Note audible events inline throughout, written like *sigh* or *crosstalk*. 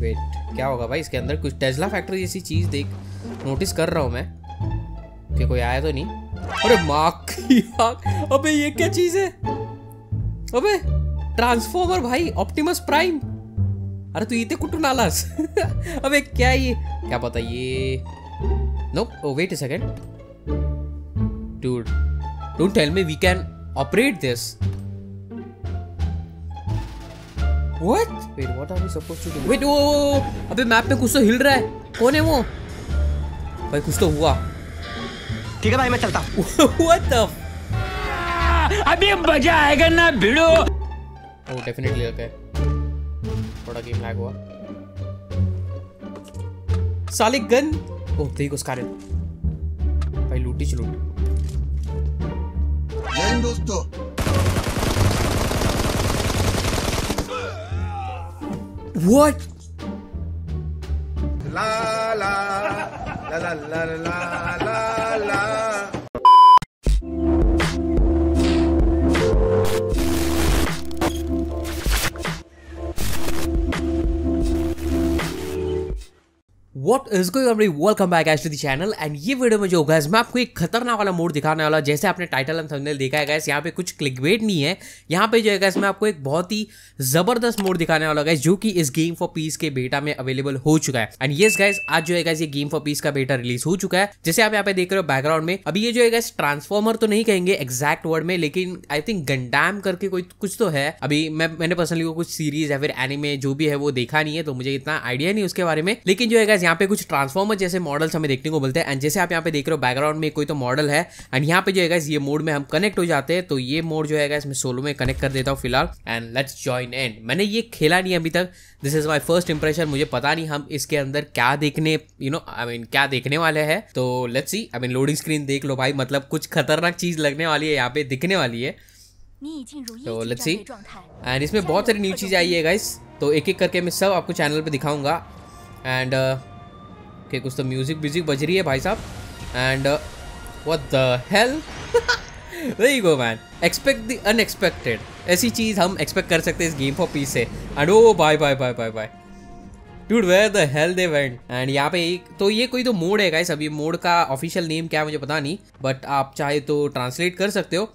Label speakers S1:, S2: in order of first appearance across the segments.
S1: Wait क्या होगा भाई इसके अंदर कुछ टेस्ला फैक्ट्री जैसी चीज़ देख नोटिस कर रहा हूँ मैं कि कोई आया तो नहीं अरे माक *laughs* अबे ये क्या चीज़ है अबे ट्रांसफॉर्मर भाई ऑप्टिमस प्राइम अरे तू इतने कुटू नालास *laughs* अबे क्या ये क्या पता ये no oh wait a second dude don't tell me we can operate this What? Wait, what are we supposed to do? Wait, वो अबे मैप पे कुछ तो हिल रहा है कौन है वो भाई कुछ तो हुआ ठीक है भाई मैं चलता *laughs* What the अभी मजा आएगा ना भिड़ो oh, definitely okay. थोड़ा गेम लैग हुआ साले गन ओ oh, देखो स्कारल भाई लूटी चलो दोस्तों What? La la la la la la la la. What is welcome back guys to the channel and ये वीडियो में जो होगा मैं आपको एक खतरनाक वाला मोड दिखाने वाला जैसे आपने टाइटल एंड थंबनेल देखा है गैस यहाँ पे कुछ क्लिक वेट नहीं है यहाँ पे जो है गाइस मैं आपको एक बहुत ही जबरदस्त मोड दिखाने वाला गैस जो कि इस गेम फॉर पीस के बेटा में अवेलेबल हो चुका है एंड ये गैस आज जो है ये गेम फॉर पीस का बेटा रिलीज हो चुका है जैसे आप यहाँ पे देख रहे हो बैकग्राउंड में अभी ये जो है गाइस ट्रांसफॉर्मर तो नहीं कहेंगे एक्जैक्ट वर्ड में लेकिन आई थिंक गंडैम करके कोई कुछ तो है अभी मैं मैंने पर्सनली कुछ सीरीज या फिर एनिमे जो भी है वो देखा नहीं है तो मुझे इतना आइडिया नहीं उसके बारे में लेकिन जो है गाइस यहाँ पे कुछ ट्रांसफॉर्मर जैसे मॉडल्स हमें देखने को मिलते हैं एंड जैसे आप यहाँ पे देख रहे हो बैकग्राउंड में कोई तो मॉडल है एंड यहाँ पे जो है ये मोड में हम कनेक्ट हो जाते हैं तो ये मोड जो है इसमें सोलो में कनेक्ट कर देता हूँ फिलहाल एंड लेट्स ज्वाइन एंड मैंने ये खेला नहीं अभी तक this is my first impression मुझे पता नहीं हम इसके अंदर क्या देखने यू नो आई मीन क्या देखने वाले हैं तो let's see I mean loading screen देख लो भाई मतलब कुछ खतरनाक चीज़ लगने वाली है यहाँ पे दिखने वाली है तो लेट्स सी एंड इसमें बहुत सारी न्यू चीज़ आई है गाइस तो एक एक करके मैं सब आपको चैनल पे दिखाऊंगा एंड uh, ओके कुछ तो म्यूजिक व्यूजिक बज रही है भाई साहब and what the hell very go man expect the unexpected ऐसी चीज़ हम एक्सपेक्ट कर सकते हैं इस गेम फॉर पीस से and oh bye bye bye bye bye dude where the hell they went एंड यहाँ पे एक तो ये कोई तो मोड है गाइस अभी मोड का ऑफिशियल नेम क्या है मुझे पता नहीं बट आप चाहे तो ट्रांसलेट कर सकते हो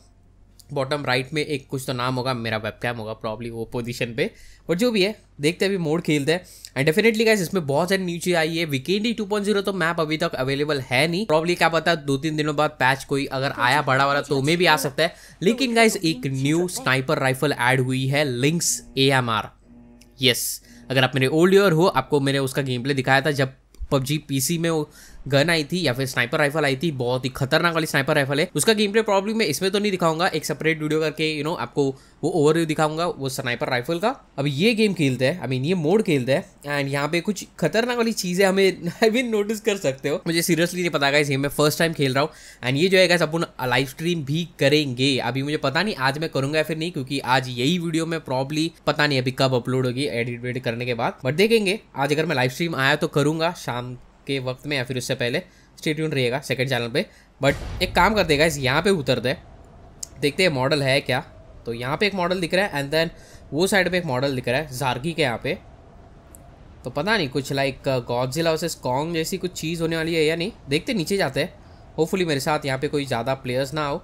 S1: बॉटम राइट में एक कुछ तो नाम होगा मेरा वेबकैम होगा प्रॉब्ली वो पोजीशन पे और जो भी है देखते हैं अभी मोड खेलते हैं एंड डेफिनेटली गाइस इसमें बहुत सारी न्यू चीज़ आई है वीकेंडी 2.0 तो मैप अभी तक अवेलेबल है नहीं प्रॉब्ली क्या पता दो तीन दिनों बाद पैच कोई अगर तो आया बड़ा वाला तो में भी आ सकता है लेकिन गाइस एक न्यू स्नाइपर राइफल एड हुई है लिंक्स ए एम आर यस अगर आप मेरे ओल्ड ईयर हो आपको मैंने उसका गेम प्ले दिखाया था जब पबजी पीसी में गन आई थी या फिर स्नाइपर राइफल आई थी बहुत ही खतरनाक वाली स्नाइपर राइफल है उसका गेम प्ले प्रॉब्लम मैं इसमें तो नहीं दिखाऊंगा एक सेपरेट वीडियो करके यू नो आपको वो ओवरव्यू दिखाऊंगा वो स्नाइपर राइफल का अब ये गेम खेलते हैं आई मीन ये मोड खेलते हैं एंड यहाँ पे कुछ खतरनाक वाली चीज़ें हमें आई मीन नोटिस कर सकते हो मुझे सीरियसली नहीं पता गाइस ये मैं फर्स्ट टाइम खेल रहा हूँ एंड ये जो है गाइस अपन लाइव स्ट्रीम भी करेंगे अभी मुझे पता नहीं आज मैं करूंगा या फिर नहीं क्योंकि आज यही वीडियो में प्रॉब्ली पता नहीं अभी कब अपलोड होगी एडिट वेडिट करने के बाद बट देखेंगे आज अगर मैं लाइव स्ट्रीम आया तो करूँगा शाम के वक्त में या फिर उससे पहले स्टेट्यून रहेगा सेकेंड चैनल पर बट एक काम कर देगा इस यहाँ पर उतर दे देखते हैं मॉडल है क्या तो यहाँ पे एक मॉडल दिख रहा है एंड देन वो साइड पे एक मॉडल दिख रहा है जारगी के यहाँ पे तो पता नहीं कुछ लाइक गॉडजिला वर्सेस कॉन्ग जैसी कुछ चीज़ होने वाली है या नहीं देखते नीचे जाते हैं होपफुली मेरे साथ यहाँ पे कोई ज़्यादा प्लेयर्स ना हो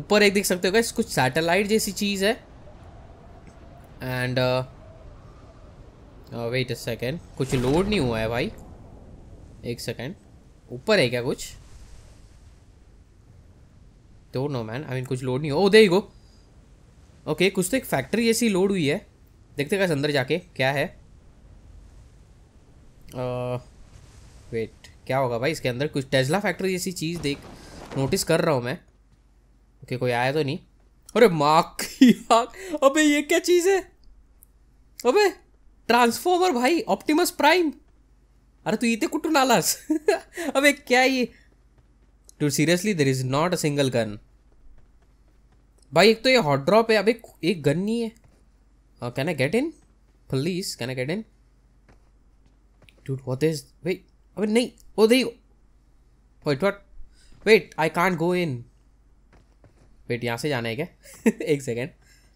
S1: ऊपर एक देख सकते हो गैस कुछ सैटेलाइट जैसी चीज़ है एंड वेट अ सेकेंड कुछ लोड नहीं हुआ है भाई एक सेकेंड ऊपर है क्या कुछ तो नो मैन आई मीन कुछ लोड नहीं हो ओ दे गो ओके कुछ तो एक फैक्ट्री जैसी लोड हुई है देखते कैसे अंदर जाके क्या है वेट uh, क्या होगा भाई इसके अंदर कुछ टेस्ला फैक्ट्री जैसी चीज़ देख नोटिस कर रहा हूँ मैं ओके okay, कोई आया तो नहीं अरे माक अबे ये क्या चीज़ है अबे ट्रांसफॉर्मर भाई ऑप्टिमस प्राइम अरे तू इतने कुटून आलास *laughs* अबे क्या ये too seriously there is not a single gun भाई एक तो ये हॉट ड्रॉप है अबे एक गन नहीं है can I get in please can I get in to what is wait अबे नहीं oh they wait what wait I can't go in wait यहाँ से जाना है क्या *laughs* एक सेकेंड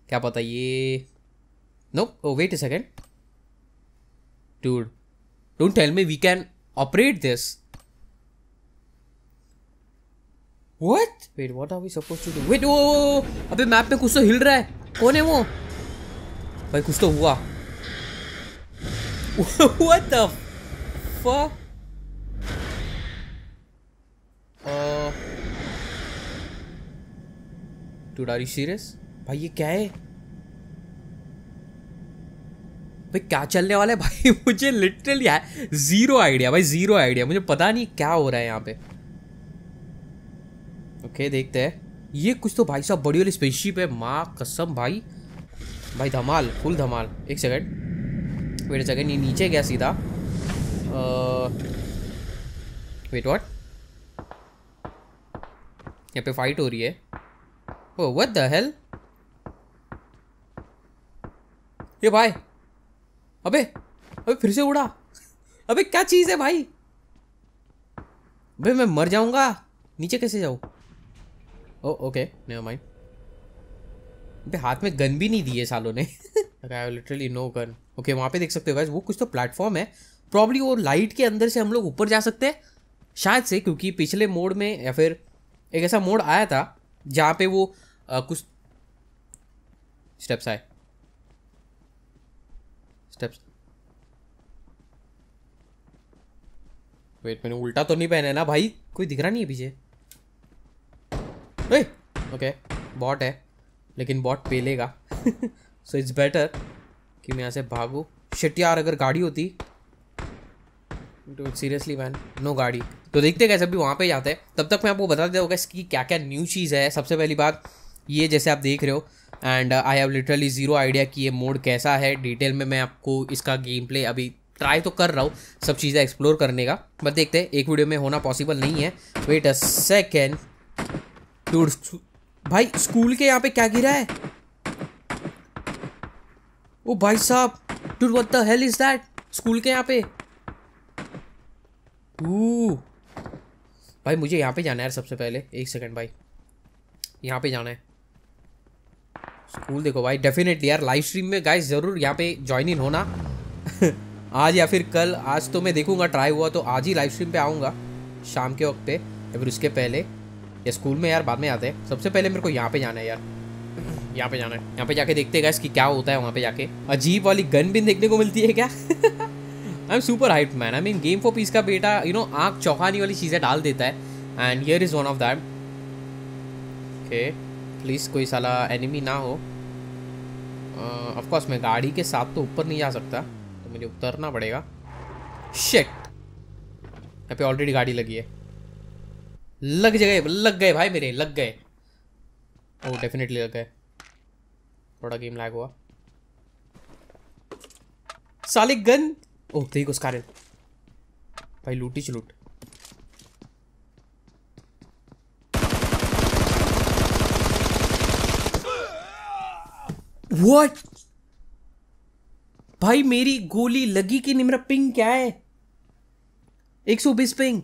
S1: क्या पता ये no oh wait a second dude Don't tell me we can operate this. What? Wait, what are we supposed to do? Wait, oh, अबे मैप पे कुछ तो हिल रहा है कौन है वो भाई कुछ तो हुआ What the fuck? Uh, dude, are you serious? भाई ये क्या है भाई क्या चलने वाला है *laughs* भाई मुझे लिटरली ज़ीरो आइडिया भाई ज़ीरो आइडिया मुझे पता नहीं क्या हो रहा है यहाँ पे ओके देखते हैं ये कुछ तो भाई साहब बड़ी वाली स्पेसशिप है माँ कसम भाई भाई धमाल फुल धमाल एक सेकंड वेट सेकंड ये नीचे गया सीधा वेट व्हाट यहाँ पे फाइट हो रही है ओ व्हाट द हेल ये भाई अबे अबे फिर से उड़ा अबे क्या चीज़ है भाई अबे मैं मर जाऊंगा नीचे कैसे जाऊँ ओ ओके नेवर माइंड अबे हाथ में गन भी नहीं दी है सालों ने लिटरली नो गन ओके वहाँ पे देख सकते हो गाइस वो कुछ तो प्लेटफॉर्म है प्रॉब्ली वो लाइट के अंदर से हम लोग ऊपर जा सकते हैं शायद से क्योंकि पिछले मोड में या फिर एक ऐसा मोड आया था जहाँ पे वो आ, कुछ स्टेप्स आए स्टेप्स वेट मैंने उल्टा तो नहीं पहना ना भाई कोई दिख रहा नहीं है पीछे ओके बॉट है लेकिन बॉट पेलेगा सो इट्स बेटर कि मैं यहाँ से भागू शिट यार अगर गाड़ी होती सीरियसली मैन नो गाड़ी तो देखते कैसे अभी वहाँ पे जाते हैं तब तक मैं आपको बता देता हूँ कि क्या क्या न्यू चीज़ है सबसे पहली बात ये जैसे आप देख रहे हो and I have literally zero idea कि ये मोड कैसा है डिटेल में मैं आपको इसका गेम प्ले अभी ट्राई तो कर रहा हूँ सब चीज़ें एक्सप्लोर करने का बट देखते हैं एक वीडियो में होना पॉसिबल नहीं है वेट अ सेकेंड टूर भाई स्कूल के यहाँ पे क्या गिरा है ओ भाई साहब dude what the hell is that school के यहाँ पे भाई मुझे यहाँ पे जाना है सबसे पहले एक सेकंड भाई यहाँ पे जाना है स्कूल देखो भाई डेफिनेटली यार लाइव स्ट्रीम में गाइस ज़रूर यहाँ पे ज्वाइन इन होना *laughs* आज या फिर कल आज तो मैं देखूंगा ट्राई हुआ तो आज ही लाइव स्ट्रीम पे आऊँगा शाम के वक्त पे या फिर उसके पहले या स्कूल में यार बाद में आते हैं सबसे पहले मेरे को यहाँ पे जाना है यार यहाँ पे जाना है यहाँ पे जाके देखते गैस कि क्या होता है वहाँ पे जाके अजीब वाली गन भी देखने को मिलती है क्या I am super height man I mean Game for Peace का बेटा यू नो आँख चौंकाने वाली चीज़ें डाल देता है and here is one of that okay please कोई साला एनिमी ना हो ऑफकोर्स मैं गाड़ी के साथ तो ऊपर नहीं जा सकता तो मुझे उतरना पड़ेगा शेट यहाँ पे ऑलरेडी गाड़ी लगी है लग गए लग गए भाई मेरे लग गए ओ oh, डेफिनेटली लग गए थोड़ा गेम लैग हुआ साले गन ओह देखो उसका भाई लूटी चलूट वट भाई मेरी गोली लगी कि नहीं मेरा पिंग क्या है एक सौ बीस पिंग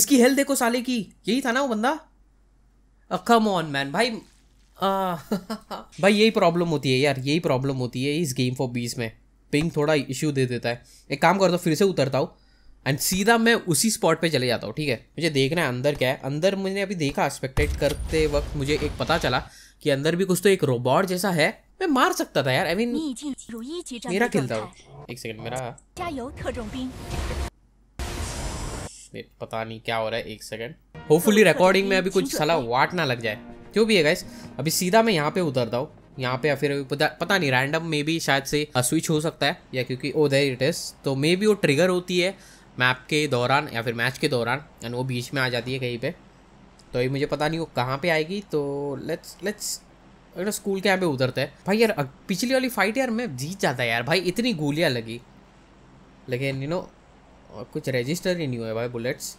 S1: इसकी हेल्थ देखो साले की यही था ना वो बंदा कम ऑन मैन भाई आ, *laughs* भाई यही प्रॉब्लम होती है यार यही प्रॉब्लम होती है इस गेम फॉर बीस में पिंग थोड़ा इश्यू दे देता है एक काम करता हूँ फिर से उतरता हूँ एंड सीधा मैं उसी स्पॉट पे चले जाता हूँ ठीक है मुझे देखना है अंदर क्या है अंदर मैंने अभी देखा एक्सपेक्टेड करते वक्त मुझे एक पता चला कि अंदर भी कुछ तो एक रोबोट जैसा है मैं मार सकता था यार आई I मीन mean, मेरा किल था एक सेकंड मेरा पता नहीं क्या हो रहा है एक सेकंड होपफुली रिकॉर्डिंग में अभी कुछ सलाह वाट ना लग जाए जो भी है गाइस अभी सीधा मैं यहाँ पे उतरता हूँ यहाँ पे या फिर पता, पता नहीं रैंडम में भी शायद से स्विच हो सकता है या क्योंकि ओ देर इट इज तो मे भी वो ट्रिगर होती है मैप के दौरान या फिर मैच के दौरान एंड वो बीच में आ जाती है कहीं पे तो ये मुझे पता नहीं वो कहाँ पे आएगी तो लेट्स लेट्स ना स्कूल के यहाँ पे उतरते है भाई यार पिछली वाली फाइट यार मैं जीत जाता यार भाई इतनी गोलियाँ लगी लेकिन यू नो कुछ रजिस्टर ही नहीं हुआ भाई बुलेट्स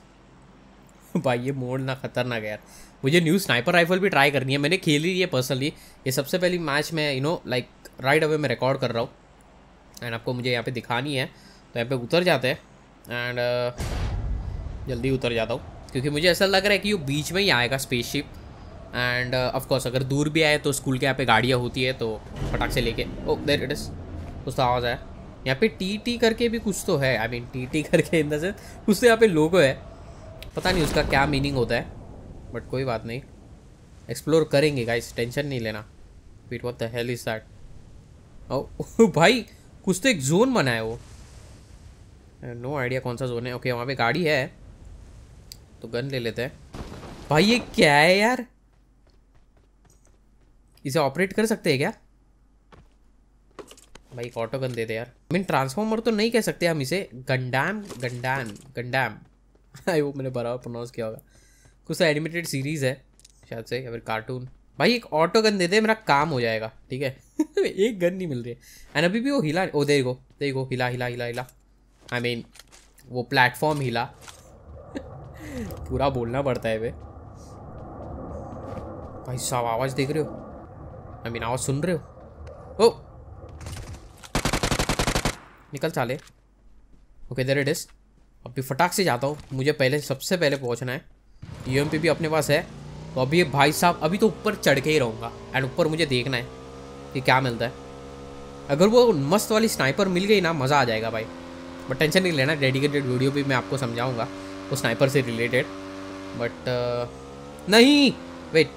S1: *laughs* भाई ये मोड़ ना खतरनाक यार मुझे न्यू स्नाइपर राइफल भी ट्राई करनी है मैंने खेली है पर्सनली ये सबसे पहली मैच में you know like right away मैं रिकॉर्ड कर रहा हूँ एंड आपको मुझे यहाँ पे दिखानी है तो यहाँ पे उतर जाते हैं एंड uh, जल्दी उतर जाता हूँ क्योंकि मुझे ऐसा लग रहा है कि वो बीच में ही आएगा स्पेसशिप एंड ऑफकोर्स uh, अगर दूर भी आए तो स्कूल के यहाँ पे गाड़ियाँ होती है तो फटाक से लेके ओ देर इट इज़ कुछ तो आवाज़ आया यहाँ पे टी टी करके भी कुछ तो है आई मीन टी टी करके इन द सेंस कुछ तो यहाँ पे लोगो है पता नहीं उसका क्या मीनिंग होता है बट कोई बात नहीं एक्सप्लोर करेंगे गाइस टेंशन नहीं लेना wait what the hell is that भाई कुछ तो एक जोन बना है वो नो आइडिया कौन सा जोन है ओके okay, वहाँ पे गाड़ी है तो गन ले लेते हैं भाई ये क्या है यार इसे ऑपरेट कर सकते हैं क्या भाई ऑटो गन दे दे यार मीन ट्रांसफॉर्मर तो नहीं कह सकते हम इसे गंडैम गंडैम गंडैम आई वो मैंने बराबर प्रोनाउंस किया होगा कुछ एनिमेटेड तो सीरीज है शायद से या फिर कार्टून भाई एक ऑटो गन दे दे मेरा काम हो जाएगा ठीक है *laughs* एक गन नहीं मिल रही है एंड अभी भी वो हिला ओ देखो देखो हिला हिला हिला हिला आई I मीन mean, वो प्लेटफॉर्म हिला *laughs* पूरा बोलना पड़ता है वे भाई साहब आवाज़ देख रहे हो आई मीन आवाज़ सुन रहे हो ओ oh! निकल चाले ओके देर इट इज़ अभी फटाक से जाता हूँ मुझे पहले सबसे पहले पहुँचना है यू e भी अपने पास है तो अभी भाई साहब अभी तो ऊपर चढ़ के ही रहूँगा एंड ऊपर मुझे देखना है कि क्या मिलता है अगर वो मस्त वाली स्नाइपर मिल गई ना मज़ा आ जाएगा भाई बट टेंशन नहीं लेना डेडिकेटेड वीडियो भी मैं आपको समझाऊँगा वो स्नाइपर से रिलेटेड बट uh, नहीं वेट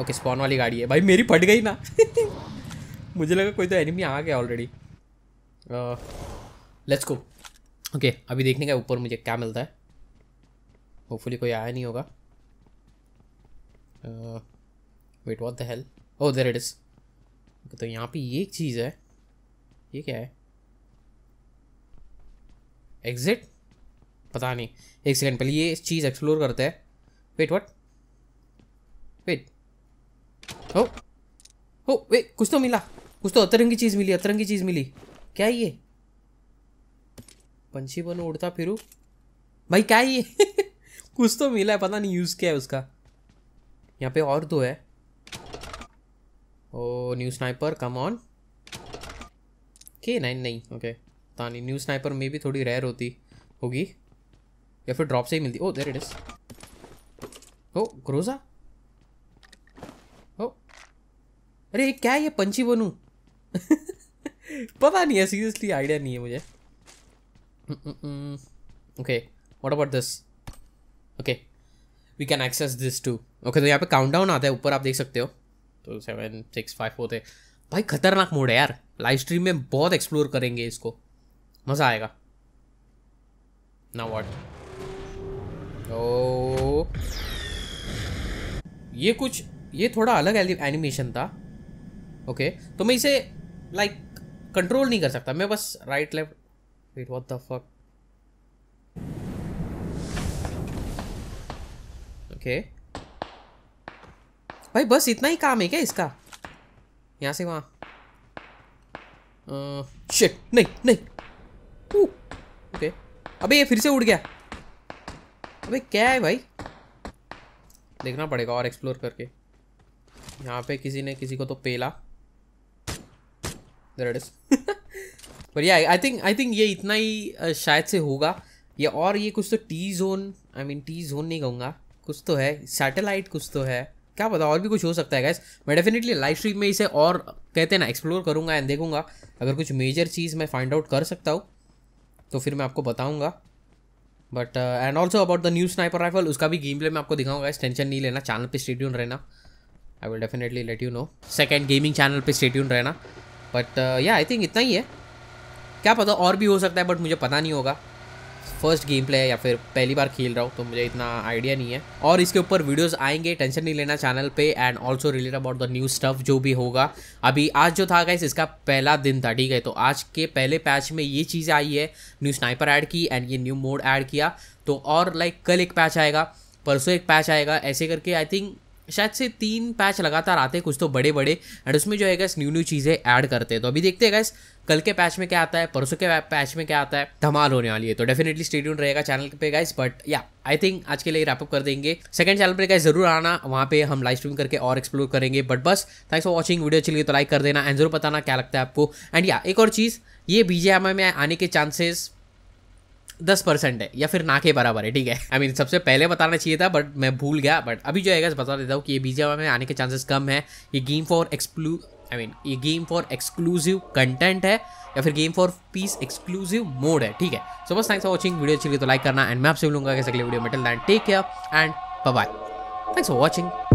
S1: ओके स्पॉन वाली गाड़ी है भाई मेरी फट गई ना *laughs* मुझे लगा कोई तो एनिमी आ गया ऑलरेडी लेट्स गो ओके अभी देखने का ऊपर मुझे क्या मिलता है होपफुली कोई आया नहीं होगा wait what the hell oh there it is तो यहाँ पे एक चीज़ है ये क्या है एग्जिट पता नहीं एक सेकेंड पहले ये चीज़ एक्सप्लोर करते हैं वेट वट हो ओ वे कुछ तो मिला कुछ तो अतरंगी चीज़ मिली अतरंगी चीज़ मिली क्या ये पंछी बनो उड़ता फिरू भाई क्या है ये *laughs* कुछ तो मिला है पता नहीं यूज़ क्या है उसका यहाँ पे और दो है oh new sniper come on K nine नहीं ओके पता नहीं न्यू स्नाइपर में भी थोड़ी रेयर होती होगी या फिर ड्रॉप से ही मिलती oh there it is oh Groza अरे क्या ये पंची बनू पता नहीं है सीरियसली आइडिया नहीं है मुझे okay what about this okay we can access this too okay तो यहाँ पे काउंट डाउन आता है ऊपर आप देख सकते हो तो सेवन सिक्स फाइव फोर थे भाई खतरनाक मोड है यार लाइव स्ट्रीम में बहुत एक्सप्लोर करेंगे इसको मज़ा आएगा ना वॉट ओ ये कुछ ये थोड़ा अलग एनिमेशन था ओके okay, तो मैं इसे लाइक like, कंट्रोल नहीं कर सकता मैं बस right left wait what the fuck okay भाई बस इतना ही काम है क्या इसका यहां से वहां शिट नहीं नहीं ओके अबे ये फिर से उड़ गया अबे क्या है भाई देखना पड़ेगा और एक्सप्लोर करके यहाँ पे किसी ने किसी को तो पेला there it is *laughs* but yeah I think i think ये इतना ही शायद से होगा ये और ये कुछ तो T zone I mean T zone नहीं कहूँगा कुछ तो है satellite कुछ तो है क्या पता और भी कुछ हो सकता है गैस मैं डेफिनेटली live स्ट्रीम में इसे और कहते na ना एक्सप्लोर करूँगा एंड agar अगर कुछ मेजर चीज़ मैं फाइंड आउट कर सकता हूँ तो फिर मैं आपको बताऊँगा but and also about the new sniper rifle उसका भी गेम प्ले मैं आपको दिखाऊंगा इस टेंशन नहीं लेना चैनल पे स्टेट्यून रहना I will definitely let you know second gaming channel पे स्टेट्यून रहना बट या आई थिंक इतना ही है क्या पता और भी हो सकता है बट मुझे पता नहीं होगा फर्स्ट गेम प्ले या फिर पहली बार खेल रहा हूँ तो मुझे इतना आइडिया नहीं है और इसके ऊपर वीडियोस आएंगे टेंशन नहीं लेना चैनल पे and also relate about the new stuff जो भी होगा अभी आज जो था गाइस इसका पहला दिन था ठीक है तो आज के पहले पैच में ये चीज़ आई है न्यू स्नाइपर ऐड की एंड ये न्यू मोड ऐड किया तो और लाइक कल एक पैच आएगा परसों एक पैच आएगा ऐसे करके आई थिंक शायद से तीन पैच लगातार आते हैं कुछ तो बड़े बड़े एंड उसमें जो है गैस न्यू न्यू चीज़ें ऐड करते हैं तो अभी देखते हैं गैस कल के पैच में क्या आता है परसों के पैच में क्या आता है धमाल होने वाली है तो डेफिनेटली स्टेडियम रहेगा चैनल पे guys but yeah I think आज के लिए रैपअप कर देंगे सेकंड चैनल पे गाइस जरूर आना वहाँ पे हम लाइव स्ट्रीम करके और एक्सप्लोर करेंगे बट बस थैंक्स फॉर वॉचिंग वीडियो अच्छी लगी तो लाइक कर देना एंड जरूर बताना क्या लगता है आपको एंड या एक और चीज़ ये बीजेएमआई में आने के चांसेस दस परसेंट है या फिर ना के बराबर है ठीक है आई I मीन mean, सबसे पहले बताना चाहिए था बट मैं भूल गया बट अभी जो है बता देता हूँ कि ये बीजे में आने के चांसेस कम है ये game for exclusive I mean ये गेम फॉर एक्सक्लूसिव कंटेंट है या फिर Game for Peace exclusive mode है ठीक है सो बस थैंक्स फॉर वॉचिंग वीडियो अच्छी लगी तो लाइक करना एंड मैं आपसे मिलूंगा कैसे अगले वीडियो में take care and bye thanks for watching